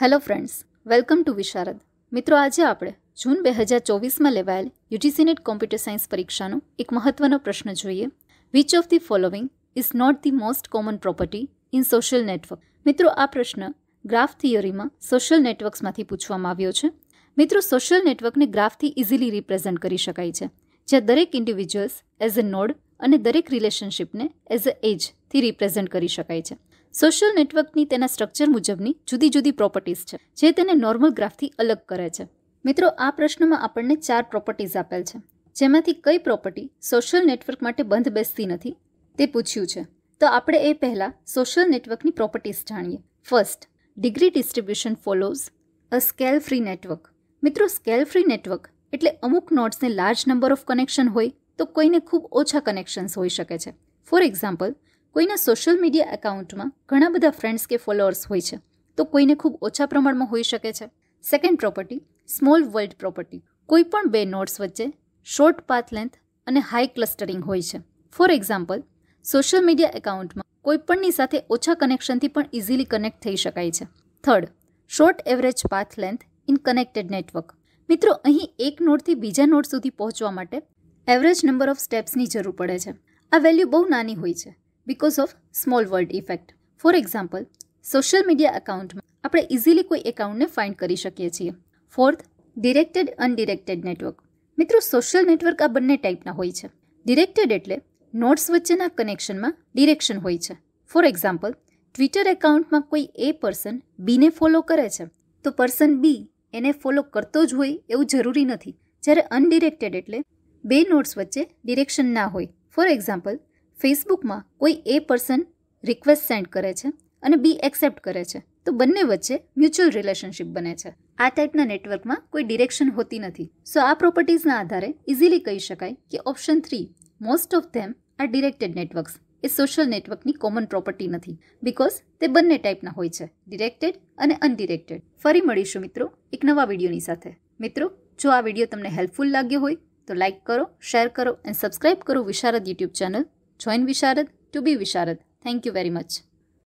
Hello friends welcome to Visharad મિત્રો આજે આપણે જૂન બે હજાર ચોવીસમાં લેવાયેલ યુજીસી નેટ કોમ્પ્યુટર સાયન્સ પરીક્ષાનો એક મહત્વનો પ્રશ્ન જોઈએ which of the following is not the most common property in social network મિત્રો આ પ્રશ્ન ગ્રાફ થિયરીમાં સોશિયલ નેટવર્ક્સમાંથી પૂછવામાં આવ્યો છે મિત્રો સોશિયલ નેટવર્કને ગ્રાફથી ઇઝીલી રિપ્રેઝેન્ટ કરી શકાય છે જ્યાં દરેક ઇન્ડિવિજ્યુઅલ્સ એઝ અ નોડ અને દરેક રિલેશનશિપને એઝ અ એજથી રિપ્રેઝન્ટ કરી શકાય છે સોશિયલ નેટવર્કની તેના સ્ટ્રક્ચર મુજબની જુદી જુદી પ્રોપર્ટીઝ છે જે તેને નોર્મલ ગ્રાફથી અલગ કરે છે મિત્રો આ પ્રશ્નમાં આપણને ચાર પ્રોપર્ટીઝ આપેલ છે જેમાંથી કઈ પ્રોપર્ટી સોશિયલ નેટવર્ક માટે બંધ બેસતી નથી તે પૂછ્યું છે તો આપણે એ પહેલાં સોશિયલ નેટવર્કની પ્રોપર્ટીઝ જાણીએ first degree distribution follows a scale free network મિત્રો સ્કેલ ફ્રી નેટવર્ક એટલે અમુક નોટ્સને લાર્જ નંબર ઓફ કનેક્શન હોય તો કોઈને ખૂબ ઓછા કનેક્શન્સ હોઈ શકે છે ફોર એક્ઝામ્પલ કોઈના સોશિયલ મીડિયા એકાઉન્ટમાં ઘણા બધા ફ્રેન્ડ્સ કે ફોલોઅર્સ હોય છે તો કોઈને ખૂબ ઓછા પ્રમાણમાં હોઈ શકે છે second property small world property કોઈપણ બે નોટ્સ વચ્ચે શોર્ટ પાથ લેન્થ અને હાઈ ક્લસ્ટરિંગ હોય છે ફોર એક્ઝામ્પલ સોશિયલ મીડિયા એકાઉન્ટમાં કોઈપણની સાથે ઓછા કનેક્શનથી પણ ઇઝીલી કનેક્ટ થઈ શકાય છે third short average path length in connected network મિત્રો અહીં એક નોડથી બીજા નોડ સુધી પહોંચવા માટે એવરેજ નંબર ઓફ સ્ટેપ્સની જરૂર પડે છે આ વેલ્યુ બહુ નાની હોય છે because of small world effect for example social media એકાઉન્ટમાં આપણે ઇઝીલી કોઈ એકાઉન્ટને ફાઇન્ડ કરી શકીએ છીએ ફોર્થ ડિરેક્ટેડ અનડિરેક્ટેડ નેટવર્ક મિત્રો સોશિયલ નેટવર્ક આ બંને ટાઈપના હોય છે ડિરેક્ટેડ એટલે નોટ્સ વચ્ચેના કનેક્શનમાં ડિરેક્શન હોય છે ફોર એક્ઝામ્પલ ટ્વિટર એકાઉન્ટમાં કોઈ એ પર્સન બીને ફોલો કરે છે તો પર્સન બી એને ફોલો કરતો જ હોય એવું જરૂરી નથી જ્યારે અનડિરેક્ટેડ એટલે બે નોટ્સ વચ્ચે ડિરેક્શન ના હોય ફોર એક્ઝામ્પલ ફેસબુકમાં કોઈ એ પર્સન રિક્વેસ્ટ સેન્ડ કરે છે અને બી એક્સેપ્ટ કરે છે તો બંને વચ્ચે મ્યુચ્યુઅલ રિલેશનશિપ બને છે આ ટાઈપના નેટવર્કમાં કોઈ ડિરેક્શન હોતી નથી સો આ પ્રોપર્ટીઝના આધારે ઇઝીલી કહી શકાય કે option three most of them are directed networks એ સોશિયલ નેટવર્કની કોમન પ્રોપર્ટી નથી બીકોઝ તે બંને ટાઈપના હોય છે ડિરેક્ટેડ અને અનડિરેક્ટેડ ફરી મળીશું મિત્રો એક નવા વિડીયોની સાથે મિત્રો જો આ વિડીયો તમને હેલ્પફુલ લાગ્યો હોય તો લાઇક કરો શેર કરો અને સબસ્ક્રાઇબ કરો Visharad YouTube channel Join Visharad to be Visharad. Thank you very much.